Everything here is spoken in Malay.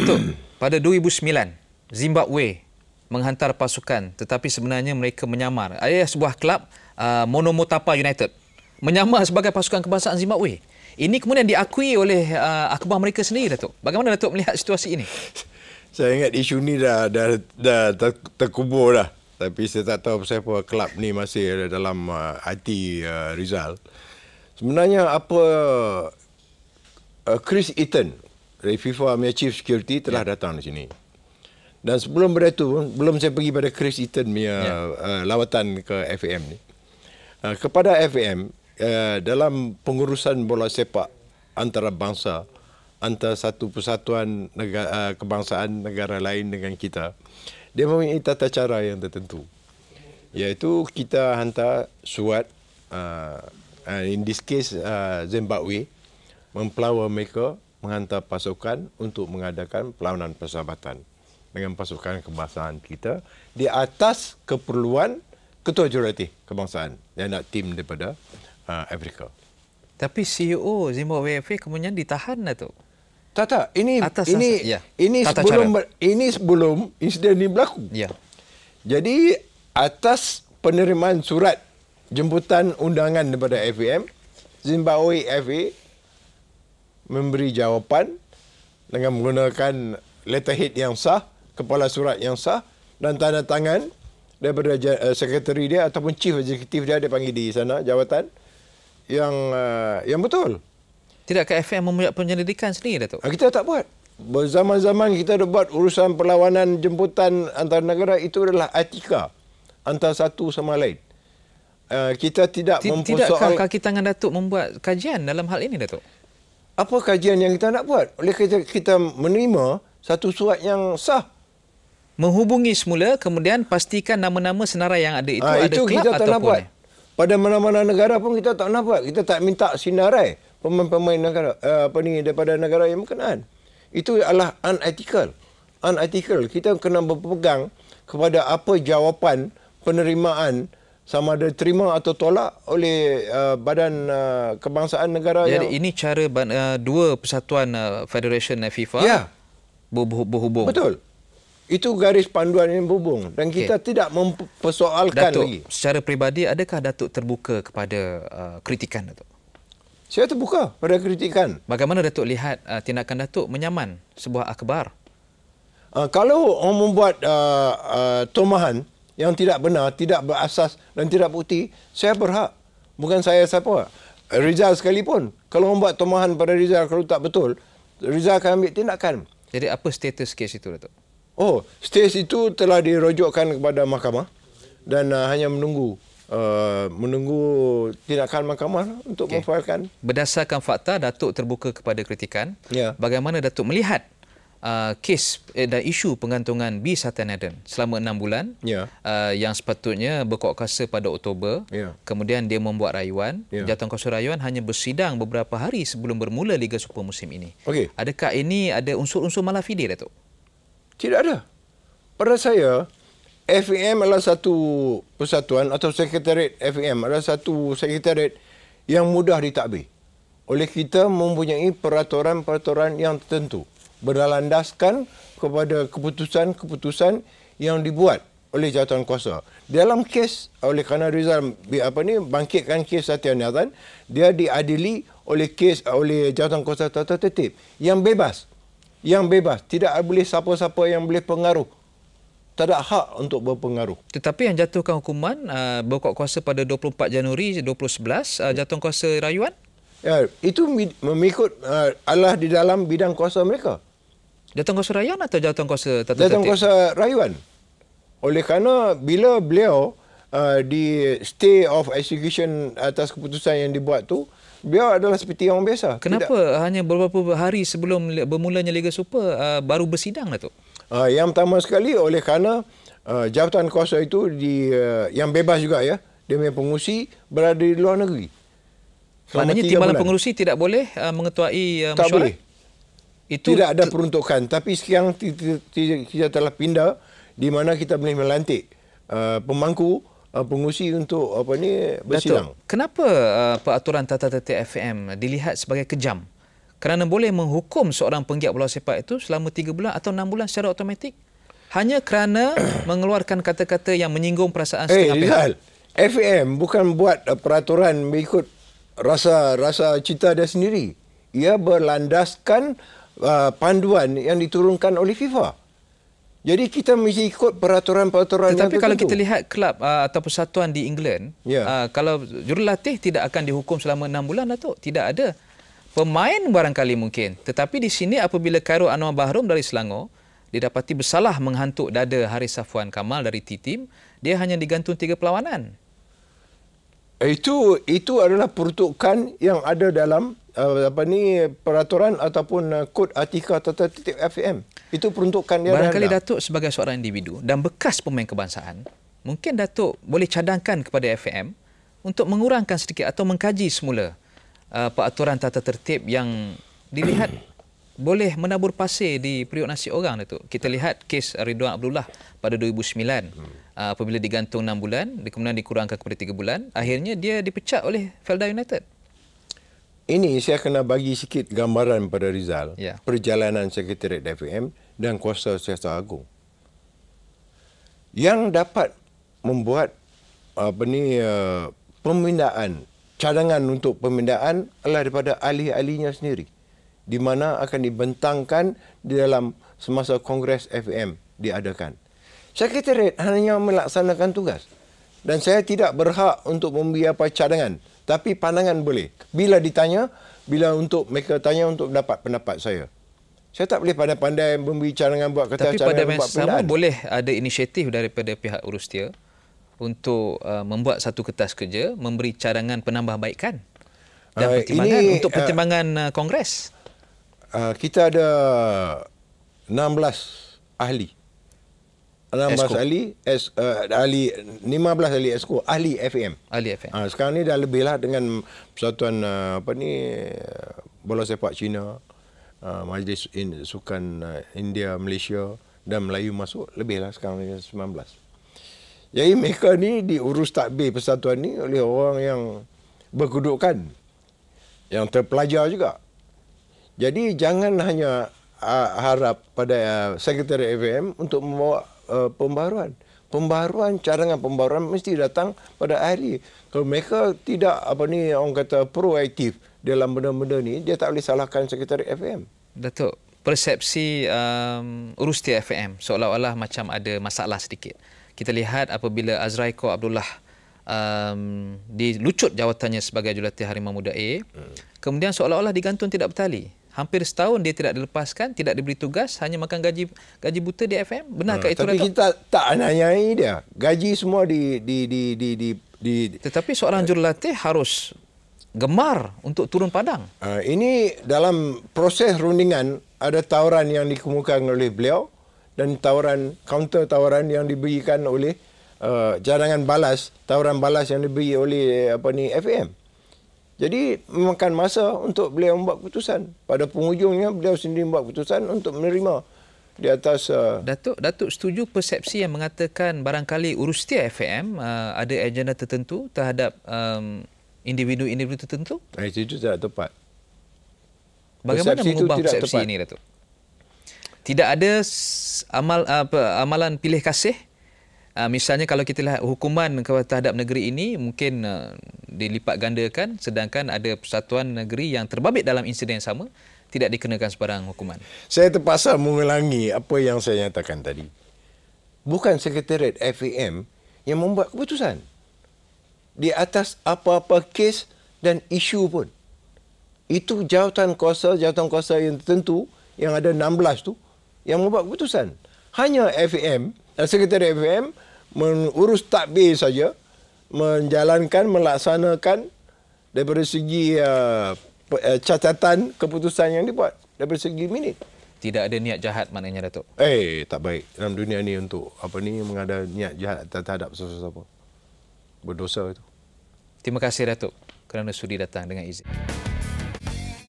Satu, hmm. pada 2009, Zimbabwe menghantar pasukan tetapi sebenarnya mereka menyamar. Ada sebuah kelab, uh, Monomotapa United, menyamar sebagai pasukan kebangsaan Zimbabwe. Ini kemudian diakui oleh uh, akhbar mereka sendiri, Datuk. Bagaimana Datuk melihat situasi ini? Saya ingat isu ini dah, dah, dah terkubur dah. Tapi saya tak tahu siapa kelab ni masih ada dalam uh, hati uh, Rizal. Sebenarnya apa uh, Chris Eaton Refifa punya chief security telah yeah. datang di sini. Dan sebelum benda itu, belum saya pergi pada Chris Eaton punya yeah. uh, lawatan ke FAM ni. Uh, kepada FAM, uh, dalam pengurusan bola sepak antara bangsa, antara satu persatuan negara, uh, kebangsaan negara lain dengan kita, dia mempunyai tata cara yang tertentu. Iaitu kita hantar suat, uh, uh, in this case uh, Zimbabwe, mempelawa mereka menghantar pasukan untuk mengadakan perlawanan persahabatan dengan pasukan kebangsaan kita di atas keperluan ketua jurulatih kebangsaan yang nak tim daripada uh, Afrika. Tapi CEO Zimbabwe FA kemudian ditahan atau? Lah tak tak, ini atas, ini ya. ini Tata sebelum cara. ini sebelum insiden ini berlaku. Ya. Jadi atas penerimaan surat jemputan undangan daripada FAM, Zimbabwe FA memberi jawapan dengan menggunakan letterhead yang sah, kepala surat yang sah dan tanda tangan daripada uh, sekretari dia ataupun chief executive dia dia panggil di sana jawatan yang uh, yang betul. Tidak ke FM membuat penyelidikan sendiri Datuk? Ah, kita tak buat. Zaman zaman kita ada buat urusan perlawanan jemputan antara negara itu adalah etika antara satu sama lain. Uh, kita tidak mempersoal... Tidakkah kaki tangan Datuk membuat kajian dalam hal ini, Datuk? apa kajian yang kita nak buat? Oleh kerana kita menerima satu surat yang sah. Menghubungi semula, kemudian pastikan nama-nama senarai yang ada itu ha, ada itu kita tak ataupun... nak buat. Eh? Pada mana-mana negara pun kita tak nak buat. Kita tak minta senarai pemain-pemain negara, eh, apa ni, daripada negara yang berkenaan. Itu adalah unethical. Unethical. Kita kena berpegang kepada apa jawapan penerimaan sama ada terima atau tolak oleh uh, badan uh, kebangsaan negara Jadi yang... ini cara uh, dua persatuan uh, federation uh, FIFA ya. berhubung. Betul. Itu garis panduan yang berhubung dan kita tidak mempersoalkan Datuk, lagi. Datuk, secara peribadi adakah Datuk terbuka kepada uh, kritikan Datuk? Saya terbuka pada kritikan. Bagaimana Datuk lihat uh, tindakan Datuk menyaman sebuah akhbar? Uh, kalau orang membuat uh, uh, tomahan yang tidak benar, tidak berasas dan tidak bukti, saya berhak. Bukan saya siapa. Rizal sekalipun. Kalau orang buat tomahan pada Rizal kalau tak betul, Rizal akan ambil tindakan. Jadi apa status kes itu, Datuk? Oh, status itu telah dirujukkan kepada mahkamah dan uh, hanya menunggu Uh, menunggu tindakan mahkamah untuk okay. memfailkan. Berdasarkan fakta, Datuk terbuka kepada kritikan. Yeah. Bagaimana Datuk melihat uh, kes eh, dan isu pengantungan B Satan Eden selama enam bulan yeah. uh, yang sepatutnya berkuat kuasa pada Oktober yeah. kemudian dia membuat rayuan yeah. jawatan kuasa rayuan hanya bersidang beberapa hari sebelum bermula Liga Super musim ini okay. adakah ini ada unsur-unsur malafide Datuk? tidak ada pada saya FAM adalah satu persatuan atau sekretariat FAM adalah satu sekretariat yang mudah ditakbir oleh kita mempunyai peraturan-peraturan yang tertentu berlandaskan kepada keputusan-keputusan yang dibuat oleh jawatan kuasa. Dalam kes oleh kerana Rizal apa ni bangkitkan kes Satya Nathan, dia diadili oleh kes oleh jawatan kuasa tata tertib yang bebas. Yang bebas, tidak boleh siapa-siapa yang boleh pengaruh tak ada hak untuk berpengaruh. Tetapi yang jatuhkan hukuman uh, berkuat kuasa pada 24 Januari 2011, uh, jatuhkan kuasa rayuan? Ya, itu mengikut uh, Allah di dalam bidang kuasa mereka. Datang kuasa rayuan atau datang kuasa tertentu? Datang kuasa rayuan. Oleh kerana bila beliau uh, di stay of execution atas keputusan yang dibuat tu, beliau adalah seperti orang biasa. Kenapa Tidak. hanya beberapa hari sebelum bermulanya Liga Super uh, baru bersidang Datuk? Uh, yang pertama sekali oleh kerana uh, jabatan kuasa itu di uh, yang bebas juga ya, dia punya pengusi berada di luar negeri. Maknanya timbalan bulan. pengurusi tidak boleh uh, mengetuai uh, mesyuarat? Tak boleh itu tidak ada peruntukan tapi sekarang kita telah pindah di mana kita boleh melantik uh, pemangku uh, pengusi untuk apa ni bersilang. Datuk, kenapa uh, peraturan tata tertib FM dilihat sebagai kejam? Kerana boleh menghukum seorang penggiat bola sepak itu selama tiga bulan atau enam bulan secara automatik hanya kerana mengeluarkan kata-kata yang menyinggung perasaan hey, eh, setengah Rizal, pihak. FM bukan buat uh, peraturan mengikut rasa rasa cita dia sendiri. Ia berlandaskan uh, panduan yang diturunkan oleh FIFA. Jadi kita mesti ikut peraturan-peraturan Tetapi yang kalau kita lihat kelab uh, atau persatuan di England, yeah. uh, kalau jurulatih tidak akan dihukum selama 6 bulan Datuk, tidak ada. Pemain barangkali mungkin, tetapi di sini apabila Cairo Anwar Bahrum dari Selangor didapati bersalah menghantuk dada Haris Safuan Kamal dari T-Team, dia hanya digantung tiga perlawanan. Itu itu adalah peruntukan yang ada dalam uh, apa ni peraturan ataupun uh, kod atika tata tertib FAM. Itu peruntukan dia Barangkali dalam. Datuk sebagai seorang individu dan bekas pemain kebangsaan, mungkin Datuk boleh cadangkan kepada FAM untuk mengurangkan sedikit atau mengkaji semula uh, peraturan tata tertib yang dilihat boleh menabur pasir di periuk nasi orang tu. Kita ya. lihat kes Ridwan Abdullah pada 2009 hmm. Ah, apabila digantung 6 bulan kemudian dikurangkan kepada 3 bulan akhirnya dia dipecat oleh Felda United. Ini saya kena bagi sikit gambaran pada Rizal ya. perjalanan sekretariat DFM dan kuasa siasa agung. Yang dapat membuat apa ni eh, pemindaan cadangan untuk pemindaan adalah daripada ahli-ahlinya sendiri. Hmm di mana akan dibentangkan di dalam semasa Kongres FM diadakan. Sekretariat hanya melaksanakan tugas dan saya tidak berhak untuk memberi apa cadangan tapi pandangan boleh. Bila ditanya, bila untuk mereka tanya untuk dapat pendapat saya. Saya tak boleh pandai-pandai memberi cadangan buat kata cadangan pada masa sama boleh ada inisiatif daripada pihak urus dia untuk uh, membuat satu kertas kerja memberi cadangan penambahbaikan dan uh, pertimbangan ini, untuk uh, pertimbangan uh, kongres. Ah, kita ada 16 ahli. 16 Esko. ahli, es, uh, ahli 15 ahli Esko, ahli FM. Ahli FM. Uh, ah, sekarang ni dah lebih lah dengan persatuan uh, apa ni bola sepak China, uh, Majlis in, Sukan uh, India Malaysia dan Melayu masuk lebih lah sekarang ni 19. Jadi mereka ni diurus takbir persatuan ni oleh orang yang berkedudukan yang terpelajar juga. Jadi jangan hanya uh, harap pada uh, sekretari FM untuk membawa uh, pembaruan. Pembaruan cadangan pembaruan mesti datang pada hari. Kalau mereka tidak apa ni orang kata proaktif dalam benda-benda ni, dia tak boleh salahkan sekretari FM. Datuk, persepsi um, Rusti FM seolah-olah macam ada masalah sedikit. Kita lihat apabila Azraiko Abdullah um, dilucut jawatannya sebagai jurulatih Harimau Muda A, hmm. kemudian seolah-olah digantung tidak bertali hampir setahun dia tidak dilepaskan, tidak diberi tugas, hanya makan gaji gaji buta di FM. Benarkah hmm. Ha, itu? Tapi kita tak nanyai dia. Gaji semua di di di di di, di Tetapi seorang jurulatih harus gemar untuk turun padang. Uh, ini dalam proses rundingan ada tawaran yang dikemukakan oleh beliau dan tawaran counter tawaran yang diberikan oleh uh, jaringan balas, tawaran balas yang diberi oleh apa ni FM. Jadi memakan masa untuk beliau membuat keputusan. Pada penghujungnya beliau sendiri membuat keputusan untuk menerima di atas uh... Datuk Datuk setuju persepsi yang mengatakan barangkali Urustia FM uh, ada agenda tertentu terhadap um, individu-individu tertentu? Itu itu tidak tepat. Bagaimana persepsi itu tidak persepsi tepat. ini Datuk? Tidak ada amal apa amalan pilih kasih Uh, misalnya kalau kita lihat hukuman terhadap negeri ini mungkin uh, dilipat gandakan sedangkan ada persatuan negeri yang terbabit dalam insiden yang sama tidak dikenakan sebarang hukuman. Saya terpaksa mengulangi apa yang saya nyatakan tadi. Bukan sekretariat FAM yang membuat keputusan di atas apa-apa kes dan isu pun. Itu jawatan kuasa, jawatan kuasa yang tertentu yang ada 16 tu yang membuat keputusan. Hanya FAM Eh, sekretari FM mengurus takbir saja menjalankan melaksanakan daripada segi uh, uh, catatan keputusan yang dibuat daripada segi minit tidak ada niat jahat maknanya datuk eh hey, tak baik dalam dunia ni untuk apa ni mengada niat jahat terhadap sesuatu berdosa itu terima kasih datuk kerana sudi datang dengan izin